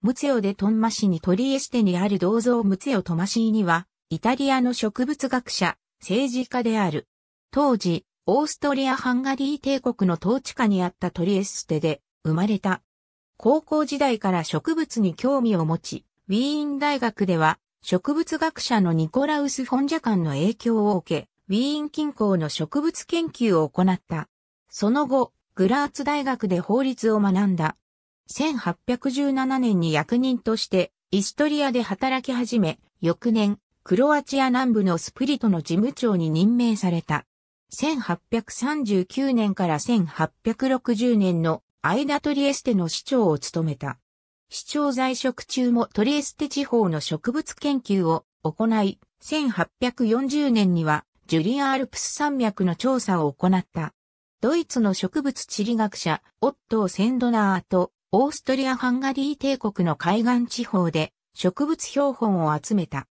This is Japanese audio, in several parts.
ムツヨ・デ・トンマシにトリエステにある銅像ムツヨ・トマシーには、イタリアの植物学者、政治家である。当時、オーストリア・ハンガリー帝国の統治下にあったトリエステで生まれた。高校時代から植物に興味を持ち、ウィーン大学では植物学者のニコラウス・フォンジャカンの影響を受け、ウィーン近郊の植物研究を行った。その後、グラーツ大学で法律を学んだ。1817年に役人としてイストリアで働き始め、翌年、クロアチア南部のスプリトの事務長に任命された。1839年から1860年の間トリエステの市長を務めた。市長在職中もトリエステ地方の植物研究を行い、1840年にはジュリアアルプス山脈の調査を行った。ドイツの植物地理学者、オットー・センドナーとオーストリア・ハンガリー帝国の海岸地方で植物標本を集めた。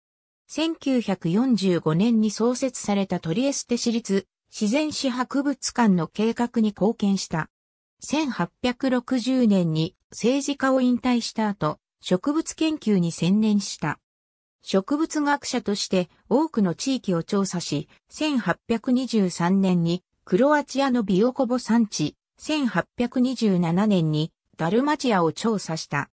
1945年に創設されたトリエステ市立自然史博物館の計画に貢献した。1860年に政治家を引退した後、植物研究に専念した。植物学者として多くの地域を調査し、1823年にクロアチアのビオコボ産地、1827年にダルマチアを調査した。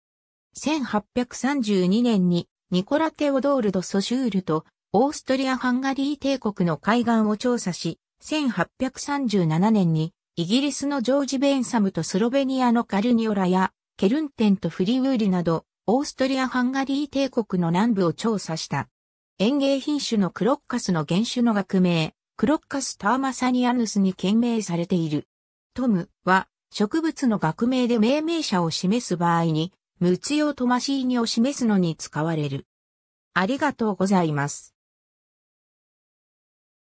1832年にニコラ・テオドール・ド・ソシュールとオーストリア・ハンガリー帝国の海岸を調査し、1837年にイギリスのジョージ・ベンサムとスロベニアのカルニオラやケルンテンとフリウーリなどオーストリア・ハンガリー帝国の南部を調査した。園芸品種のクロッカスの原種の学名、クロッカス・ターマサニアヌスに懸命されている。トムは植物の学名で命名者を示す場合に、ムツヨトマシーニを示すのに使われる。ありがとうございます。